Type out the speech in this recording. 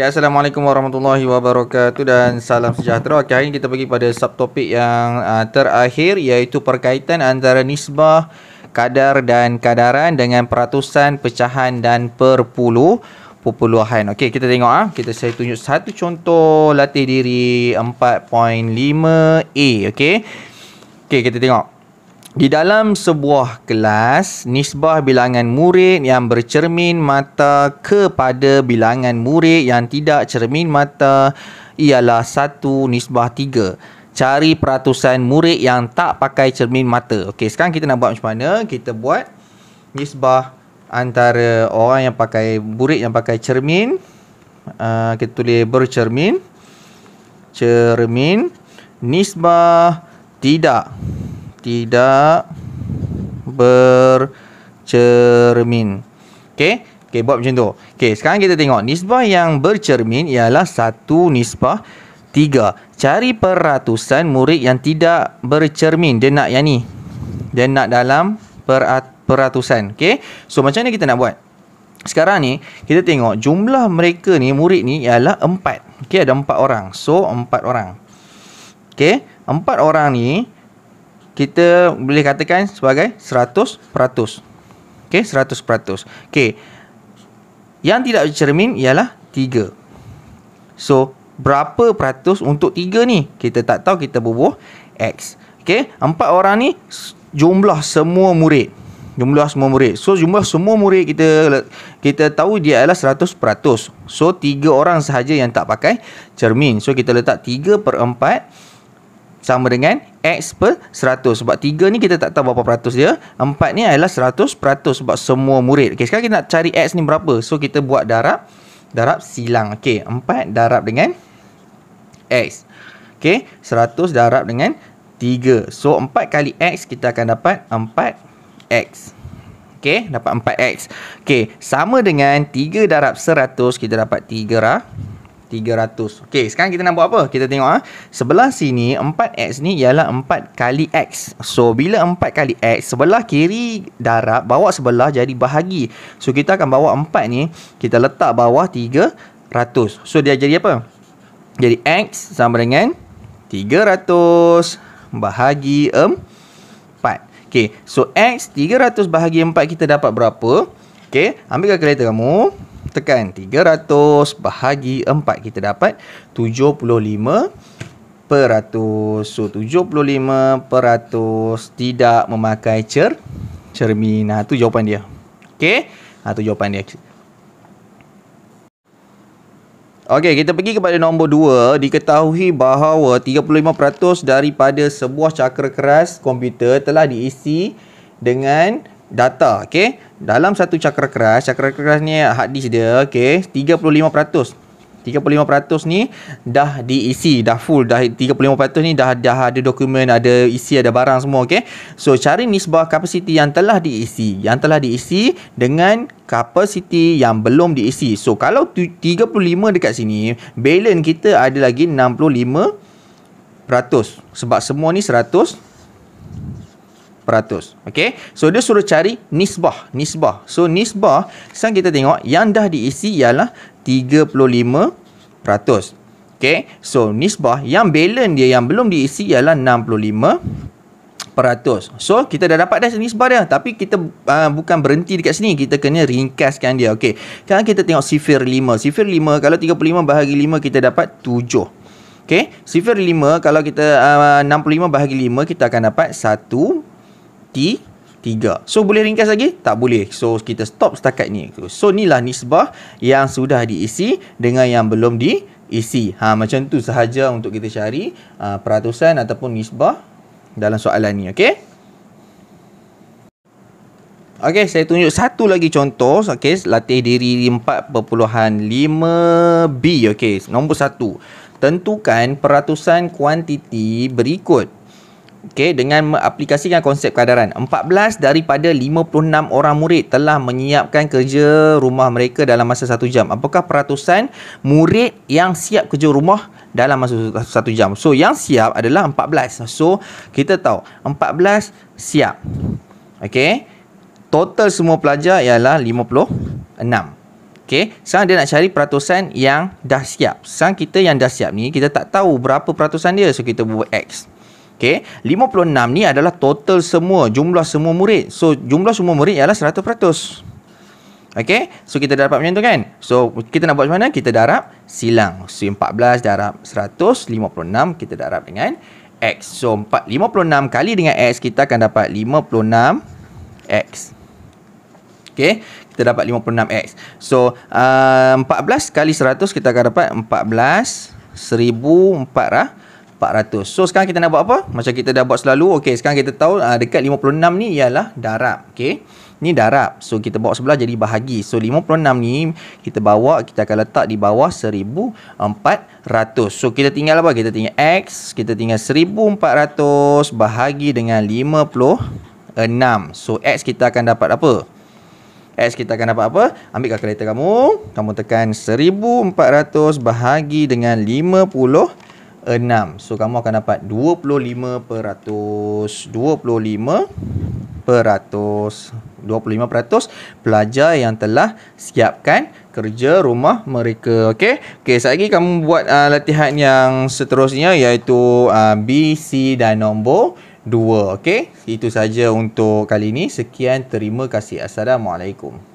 Okay, ya, Assalamualaikum warahmatullahi wabarakatuh dan salam sejahtera. Okay, hari ini kita pergi pada subtopik yang uh, terakhir iaitu perkaitan antara nisbah, kadar dan kadaran dengan peratusan, pecahan dan perpuluh perpuluhan. Okey, kita tengok ah. Kita saya tunjuk satu contoh latih diri 4.5A, okey. okay kita tengok. Di dalam sebuah kelas, nisbah bilangan murid yang bercermin mata kepada bilangan murid yang tidak cermin mata ialah satu nisbah tiga. Cari peratusan murid yang tak pakai cermin mata. Okey, sekarang kita nak buat macam mana? Kita buat nisbah antara orang yang pakai murid yang pakai cermin. Uh, kita tulis bercermin. Cermin. Nisbah tidak. Tidak tidak bercermin. Okey. Okey, buat macam tu. Okey, sekarang kita tengok. Nisbah yang bercermin ialah satu nisbah tiga. Cari peratusan murid yang tidak bercermin. Dia nak yang ni. Dia nak dalam perat peratusan. Okey. So, macam mana kita nak buat? Sekarang ni, kita tengok jumlah mereka ni, murid ni ialah empat. Okey, ada empat orang. So, empat orang. Okey. Empat orang ni, kita boleh katakan sebagai 100%. Okey, 100%. Okey. Yang tidak bercermin ialah 3. So, berapa peratus untuk 3 ni? Kita tak tahu kita bubuh X. Okey, empat orang ni jumlah semua murid. Jumlah semua murid. So, jumlah semua murid kita kita tahu dia ialah 100%. So, 3 orang sahaja yang tak pakai cermin. So, kita letak 3 per 4 sama dengan 100%. X per 100 Sebab 3 ni kita tak tahu berapa peratus dia 4 ni adalah 100 peratus Sebab semua murid okay, Sekarang kita nak cari X ni berapa So kita buat darab Darab silang okay, 4 darab dengan X okay, 100 darab dengan 3 So 4 kali X kita akan dapat 4X Okay, dapat 4X. Okay, sama dengan 3 darab 100, kita dapat 300. 300. Okey, sekarang kita nak buat apa? Kita tengok ah. Ha? Sebelah sini 4x ni ialah 4 kali x. So bila 4 kali x, sebelah kiri darab, bawa sebelah jadi bahagi. So kita akan bawa 4 ni, kita letak bawah 300. So dia jadi apa? Jadi x sama dengan 300 bahagi 4. Okey, so x 300 bahagi 4 kita dapat berapa? Okey, ambil kalkulator kamu tekan 300 bahagi 4 kita dapat 75 peratus. So 75 peratus tidak memakai cer cermin. Ha tu jawapan dia. Okey. Ha tu jawapan dia. Okey, kita pergi kepada nombor 2. Diketahui bahawa 35% daripada sebuah cakera keras komputer telah diisi dengan data okey dalam satu cakra keras cakra keras ni hadis dia okey 35% 35% ni dah diisi, dah full, dah 35% ni dah dah ada dokumen, ada isi, ada barang semua, okey. So cari nisbah kapasiti yang telah diisi, yang telah diisi dengan kapasiti yang belum diisi. So kalau 35 dekat sini, balance kita ada lagi 65% sebab semua ni 100% peratus. Okey. So dia suruh cari nisbah, nisbah. So nisbah sekarang kita tengok yang dah diisi ialah 35 peratus. Okey. So nisbah yang balance dia yang belum diisi ialah 65 peratus. So kita dah dapat dah nisbah dia tapi kita uh, bukan berhenti dekat sini. Kita kena ringkaskan dia. Okey. Sekarang kita tengok sifir 5. Sifir 5 kalau 35 bahagi 5 kita dapat 7. Okey. Sifir 5 kalau kita uh, 65 bahagi 5 kita akan dapat Tiga. So boleh ringkas lagi? Tak boleh. So kita stop setakat ni. So ni lah nisbah yang sudah diisi dengan yang belum diisi. Ha macam tu sahaja untuk kita cari uh, ha, peratusan ataupun nisbah dalam soalan ni, Okay? Okay. saya tunjuk satu lagi contoh. Okey, latih diri 4.5B. Okay. nombor satu. Tentukan peratusan kuantiti berikut okay, dengan mengaplikasikan konsep kadaran. 14 daripada 56 orang murid telah menyiapkan kerja rumah mereka dalam masa satu jam. Apakah peratusan murid yang siap kerja rumah dalam masa satu jam? So, yang siap adalah 14. So, kita tahu 14 siap. Okay. Total semua pelajar ialah 56. Okay. Sekarang dia nak cari peratusan yang dah siap. Sekarang kita yang dah siap ni, kita tak tahu berapa peratusan dia. So, kita buat X. Okey, 56 ni adalah total semua, jumlah semua murid. So, jumlah semua murid ialah 100%. Okey, so kita dapat macam tu kan? So, kita nak buat macam mana? Kita darab silang. So, 14 darab 100, 56 kita darab dengan X. So, 4, 56 kali dengan X, kita akan dapat 56X. Okey, kita dapat 56X. So, uh, 14 kali 100, kita akan dapat 14,400. 400. So sekarang kita nak buat apa? Macam kita dah buat selalu. Okey, sekarang kita tahu uh, dekat 56 ni ialah darab. Okey. Ni darab. So kita bawa sebelah jadi bahagi. So 56 ni kita bawa kita akan letak di bawah 1400. So kita tinggal apa? Kita tinggal x, kita tinggal 1400 bahagi dengan 56. So x kita akan dapat apa? X kita akan dapat apa? Ambil kalkulator kamu, kamu tekan 1400 bahagi dengan 56 6. So kamu akan dapat 25 peratus 25 peratus 25 peratus pelajar yang telah siapkan kerja rumah mereka. Okey. Okey, sekejap lagi kamu buat uh, latihan yang seterusnya iaitu uh, B, C dan nombor 2. Okey. Itu saja untuk kali ini. Sekian. Terima kasih. Assalamualaikum.